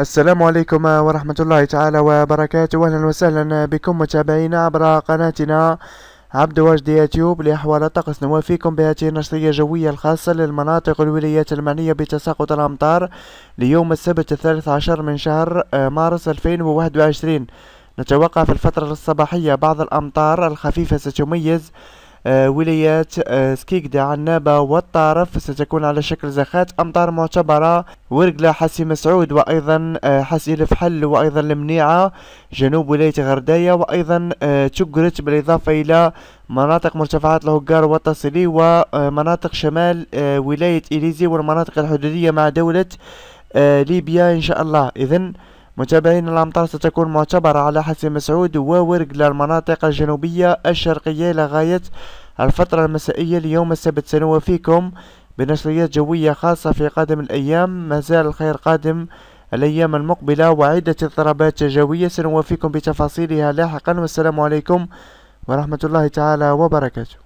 السلام عليكم ورحمة الله تعالى وبركاته أهلا وسهلا بكم متابعينا عبر قناتنا عبد واجد يوتيوب لأحوال الطقس نوافيكم بهذه النشرية الجوية الخاصة للمناطق والولايات المعنية بتساقط الأمطار ليوم السبت الثالث عشر من شهر آه، مارس 2021 نتوقع في الفترة الصباحية بعض الأمطار الخفيفة ستميز آه، ولايات آه، سكيكدا عنابة والطرف ستكون على شكل زخات أمطار معتبرة ورقلة حسي مسعود وأيضا آه، حسي الفحل وأيضا المنيعة جنوب ولاية غرداية وأيضا تقرت بالإضافة إلى مناطق مرتفعات الهجار والتصلي ومناطق شمال ولاية إليزي والمناطق الحدودية مع دولة ليبيا إن شاء الله اذا متابعين الأمطار ستكون معتبرة على حسي مسعود وورقلة المناطق الجنوبية الشرقية لغاية الفترة المسائية ليوم السبت سنوافيكم بنشريات جوية خاصة في قادم الأيام ما زال الخير قادم الأيام المقبلة وعدة اضطرابات جوية سنوافيكم بتفاصيلها لاحقا والسلام عليكم ورحمة الله تعالى وبركاته